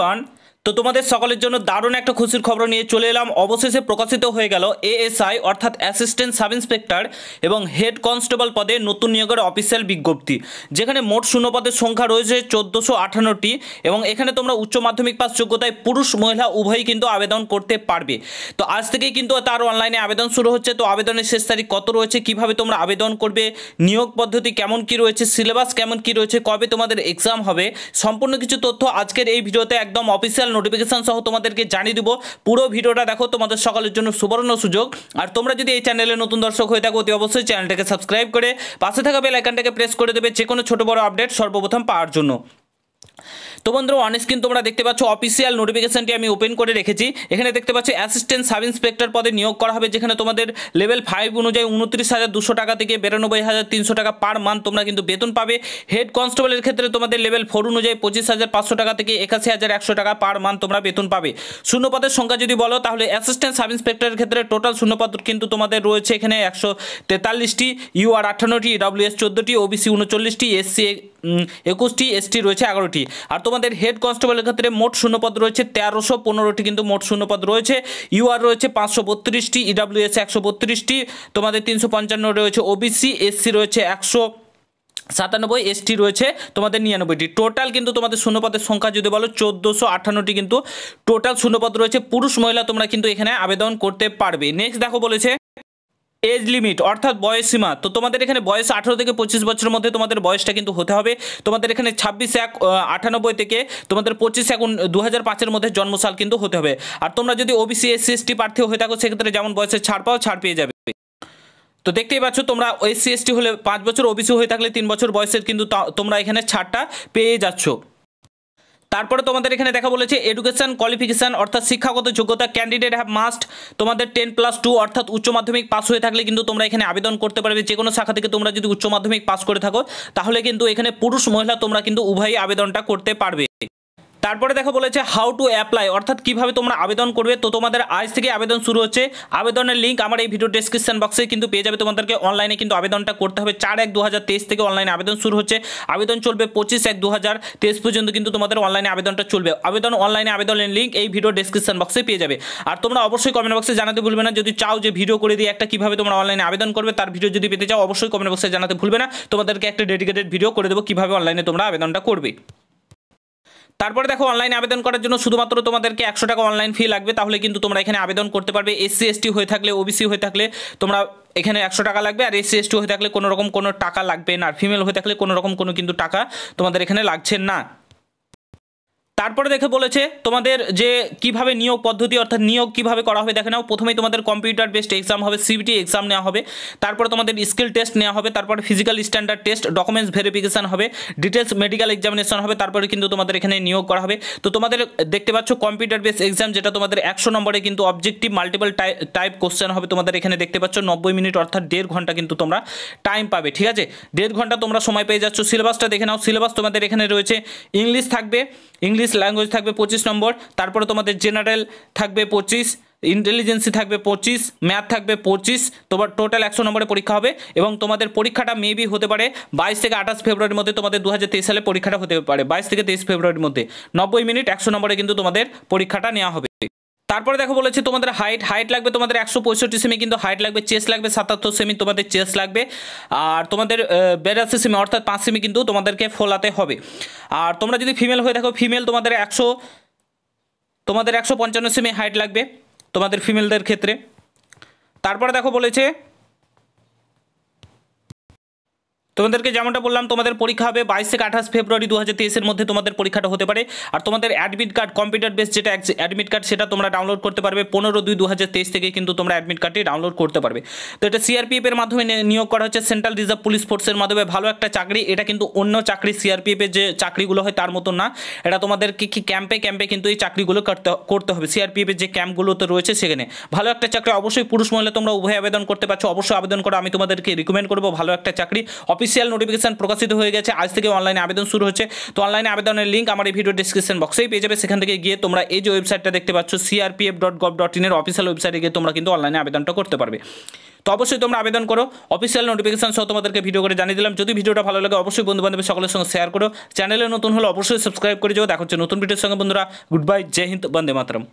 on তো তোমাদের সকলের জন্য দারুণ একটা খুশির খবর নিয়ে চলে এলাম অবশেষে প্রকাশিত হয়ে গেল এএসআই অর্থাৎ অ্যাসিস্ট্যান্ট সাব ইন্সপেক্টর এবং হেড কনস্টেবল পদে নতুন নিয়োগের অফিসিয়াল বিজ্ঞপ্তি যেখানে মোট শূন্য পদের সংখ্যা রয়েছে চোদ্দোশো আঠান্নটি এবং এখানে তোমরা উচ্চ মাধ্যমিক পাস যোগ্যতায় পুরুষ মহিলা উভয়ই কিন্তু আবেদন করতে পারবে তো আজ থেকেই কিন্তু তার অনলাইনে আবেদন শুরু হচ্ছে তো আবেদনের শেষ তারিখ কত রয়েছে কিভাবে তোমরা আবেদন করবে নিয়োগ পদ্ধতি কেমন কি রয়েছে সিলেবাস কেমন কি রয়েছে কবে তোমাদের এক্সাম হবে সম্পূর্ণ কিছু তথ্য আজকের এই ভিডিওতে একদম অফিসিয়াল নোটিফিকেশান সহ তোমাদেরকে জানিয়ে দেবো পুরো ভিডিওটা দেখো তোমাদের সকলের জন্য সুবর্ণ সুযোগ আর তোমরা যদি এই চ্যানেলে নতুন দর্শক হয়ে থাকো অতি অবশ্যই চ্যানেলটাকে সাবস্ক্রাইব করে পাশে থাকা বেল আইকনটাকে প্রেস করে দেবে যে কোনো ছোটো বড়ো আপডেট সর্বপ্রথম পাওয়ার জন্য তো বন্ধু অন স্ক্রিন তোমরা দেখতে পাচ্ছ অফিসিয়াল নোটিফিকেশনটি আমি ওপেন করে রেখেছি এখানে দেখতে পাচ্ছ অ্যাসিস্ট্যান্ট সাব ইন্সপেক্টর পদে নিয়োগ করা হবে যেখানে তোমাদের লেভেল ফাইভ অনুযায়ী উনত্রিশ হাজার দুশো টাকা থেকে বেরানব্বই হাজার তিনশো টাকা পার মান্থ তোমরা কিন্তু বেতন পাবে হেড কনস্টেবলের ক্ষেত্রে তোমাদের লেভেল ফোর অনুযায়ী পঁচিশ হাজার পাঁচশো টাকা থেকে একাশি হাজার একশো টাকা পার মান্থ তোমরা বেতন পাবে শূন্যপদের সংখ্যা যদি বলো তাহলে অ্যাসিস্ট্যান্ট সাব ইন্সপেক্টরের ক্ষেত্রে টোটাল শূন্যপদ কিন্তু তোমাদের রয়েছে এখানে একশো তেতাল্লিশটি ইউআর আটান্নটি ডাব্লিউএস চোদ্দোটি ওবিসি উনচল্লিশটি এসসি একুশটি এসটি রয়েছে এগারোটি আর তোমাদের হেড কনস্টেবলের ক্ষেত্রে মোট শূন্যপদ রয়েছে তেরোশো পনেরোটি কিন্তু মোট শূন্যপদ রয়েছে ইউআর রয়েছে পাঁচশো বত্রিশটি ইডাব্লিউএস e একশো বত্রিশটি তোমাদের তিনশো পঞ্চান্ন রয়েছে ওবিসি এসসি রয়েছে একশো সাতানব্বই এসটি রয়েছে তোমাদের নিরানব্বইটি টোটাল কিন্তু তোমাদের শূন্যপদের সংখ্যা যদি বলো চোদ্দোশো আঠান্নটি কিন্তু টোটাল শূন্যপদ রয়েছে পুরুষ মহিলা তোমরা কিন্তু এখানে আবেদন করতে পারবে নেক্সট দেখো বলেছে এজ লিমিট অর্থাৎ বয়স সীমা তো তোমাদের এখানে বয়স আঠারো থেকে পঁচিশ বছরের মধ্যে তোমাদের বয়সটা কিন্তু হতে হবে তোমাদের এখানে ছাব্বিশ এক আটানব্বই থেকে তোমাদের পঁচিশ এক দু হাজার পাঁচের মধ্যে জন্মসাল কিন্তু হতে হবে আর তোমরা যদি ওবিসি এসসি এসটি প্রার্থী হয়ে থাকো সেক্ষেত্রে যেমন বয়সের ছাড় পাও ছাড় পেয়ে যাবে তো দেখতেই পাচ্ছ তোমরা এসসি এসটি হলে পাঁচ বছর ওবিসি হয়ে থাকলে তিন বছর বয়সের কিন্তু তোমরা এখানে ছাড়টা পেয়ে যাচ্ছ তারপরে তোমাদের এখানে দেখা বলেছে এডুকেশন কোয়ালিফিকেশান অর্থাৎ শিক্ষাগত যোগ্যতা ক্যান্ডিডেট হ্যাভ মাস্ট তোমাদের টেন প্লাস টু অর্থাৎ উচ্চ মাধ্যমিক পাস হয়ে থাকলে কিন্তু তোমরা এখানে আবেদন করতে পারবে যে কোনো শাখা থেকে তোমরা যদি উচ্চ মাধ্যমিক পাস করে থাকো তাহলে কিন্তু এখানে পুরুষ মহিলা তোমরা কিন্তু উভয়ই আবেদনটা করতে পারবে তারপরে দেখো বলেছে হাউ টু অ্যাপ্লাই অর্থাৎ কিভাবে তোমরা আবেদন করবে তো তোমাদের আজ থেকে আবেদন শুরু হচ্ছে আবেদনের লিঙ্ক আমার এই ভিডিও ডিসক্রিপশন বক্সে কিন্তু পেয়ে যাবে তোমাদেরকে অনলাইনে কিন্তু আবেদনটা করতে হবে চার এক দু থেকে অনলাইনে আবেদন শুরু হচ্ছে আবেদন চলবে পঁচিশ এক দু পর্যন্ত কিন্তু তোমাদের অনলাইনে আবেদনটা চলবে আবেদন অনলাইনে আবেদনের লিঙ্ক এই ভিডিও ডিসক্রিপশন বক্সে পেয়ে যাবে আর তোমরা অবশ্যই কমেন্ট বক্সে জানাতে ভুলবে না যদি চাও যে ভিডিও করে দিয়ে একটা কীভাবে তোমরা অনলাইনে আবেদন করবে তার ভিডিও যদি পেতে চাও অবশ্যই কমেন্ট বক্সে জানাতে ভুলবে না তোমাদেরকে একটা ডেডিকেটেড ভিডিও করে দেবো কীভাবে অনলাইনে তোমরা আবেদনটা করবে তারপরে দেখো অনলাইনে আবেদন করার জন্য শুধুমাত্র তোমাদেরকে একশো টাকা অনলাইন ফি লাগবে তাহলে কিন্তু তোমরা এখানে আবেদন করতে পারবে এসসি এসটি হয়ে থাকলে ওবিসি হয়ে থাকলে তোমরা এখানে একশো টাকা লাগবে আর এসসি এসটি হয়ে থাকলে কোনো রকম কোনো টাকা লাগবে না আর ফিমেল হয়ে থাকলে কোনো রকম কোনো কিন্তু টাকা তোমাদের এখানে লাগছে না তারপরে দেখে বলেছে তোমাদের যে কিভাবে নিয়োগ পদ্ধতি অর্থাৎ নিয়োগ কিভাবে করা হবে দেখে নাও প্রথমেই তোমাদের কম্পিউটার বেসড এক্সাম হবে সিবিটি এক্সাম নেওয়া হবে তারপরে তোমাদের স্কিল টেস্ট নেওয়া হবে তারপরে physical standard test documents verification হবে ডিটেলস মেডিকেল এক্সামিনেশন হবে তারপরে কিন্তু তোমাদের এখানে নিয়োগ করা হবে তো তোমাদের দেখতে পাচ্ছ কম্পিউটার বেসড এক্সাম যেটা তোমাদের একশো নম্বরে কিন্তু অবজেক্টিভ মাল্টিপল টাইপ কোশ্চেন হবে তোমাদের এখানে দেখতে পাচ্ছ নব্বই মিনিট অর্থাৎ দেড় ঘন্টা কিন্তু তোমরা টাইম পাবে ঠিক আছে দেড় ঘন্টা তোমরা সময় পেয়ে যাচ্ছ সিলেবাসটা দেখে নাও সিলেবাস তোমাদের এখানে রয়েছে ইংলিশ থাকবে ইংলিশ ইংলিশ ল্যাঙ্গুয়েজ থাকবে পঁচিশ নম্বর তারপরে তোমাদের জেনারেল থাকবে পঁচিশ ইন্টেলিজেন্সি থাকবে পঁচিশ ম্যাথ থাকবে পঁচিশ তোমার টোটাল একশো নম্বরে পরীক্ষা হবে এবং তোমাদের পরীক্ষাটা মেবি হতে পারে বাইশ থেকে আঠাশ ফেব্রুয়ারির মধ্যে তোমাদের দু সালে পরীক্ষাটা হতে পারে বাইশ থেকে তেইশ ফেব্রুয়ারির মধ্যে নব্বই মিনিট একশো নম্বরে কিন্তু তোমাদের পরীক্ষাটা নেওয়া হবে তারপরে দেখো বলেছে তোমাদের হাইট হাইট লাগবে তোমাদের একশো পঁয়ষট্টি সেমি কিন্তু হাইট লাগবে চেস লাগবে সাতাত্তর সেমি তোমাদের চেস লাগবে আর তোমাদের বেরাশি সেমি অর্থাৎ পাঁচ সেমি কিন্তু তোমাদেরকে ফোলাতে হবে আর তোমরা যদি ফিমেল হয়ে থাকো ফিমেল তোমাদের একশো তোমাদের একশো পঞ্চান্ন সেমি হাইট লাগবে তোমাদের ফিমেলদের ক্ষেত্রে তারপরে দেখো বলেছে তোমাদেরকে যেমনটা বললাম তোমাদের পরীক্ষা হবে বাইশ থেকে আঠাশ ফেব্রুয়ারি দু হাজার মধ্যে তোমাদের পরীক্ষাটা হতে পারে আর তোমাদের অ্যাডমিট কার্ড কম্পিউটার বেস যেটা অ্যাডমিট কার্ড সেটা তোমরা ডাউনলোড করতে পারবে পনেরো দুই দু থেকে কিন্তু তোমরা অ্যাডমিট কার্ডটি ডাউনলোড করতে পারবে তো এটা সিআরপিএফের মাধ্যমে নিয়োগ করা হচ্ছে সেন্ট্রাল রিজার্ভ পুলিশ ফোর্সের মাধ্যমে ভালো একটা চাকরি এটা কিন্তু অন্য চাকরি সিআরপিএফের যে চাকরিগুলো হয় তার মতো না এটা তোমাদের কি ক্যাম্পে ক্যাম্পে কিন্তু এই চাকরিগুলো করতে করতে হবে সিআরপিএফের যে ক্যাম্পগুলোতে রয়েছে সেখানে ভালো একটা চাকরি অবশ্যই পুরুষ মহিলা তোমরা উভয় আবেদন করতে পারছো অবশ্যই আবেদন করো আমি তোমাদেরকে রিকমেন্ড করবো ভালো একটা চাকরি অফিসিয়াল নোটিফিকেশন প্রকাশিত হয়ে গেছে আজ থেকে অনলাইনে আবেদন শুরু হচ্ছে তো অনলাইনে আবেদনের লিঙ্ক আমার এই ভিডিও ডিসক্রিপশন বক্সেই পেয়ে যাবে সেখান থেকে গিয়ে তোমরা এই যে ওয়েবসাইটটা দেখতে পাচ্ছ সিআরপিএফ ডট গভ ডট ইনের অফিসিয়াল ওয়েবসাইটে গিয়ে তোমরা কিন্তু অনলাইনে আবেদনটা করতে পারবে তো অবশ্যই তোমরা আবেদন করো অফিসিয়াল নোটিফিকেশন সহ তোমাদেরকে ভিডিও করে জানিয়ে দিলাম যদি ভিডিওটা ভালো লাগে অবশ্যই বন্ধু বান্ধবের সকলের সঙ্গে শেয়ার করো চ্যানেলে নতুন হলে অবশ্যই সাবস্ক্রাইব করে যাও দেখা হচ্ছে নতুন ভিডিওর সঙ্গে বন্ধুরা গুড বাই জয় হিন্দ বন্দে মাতরম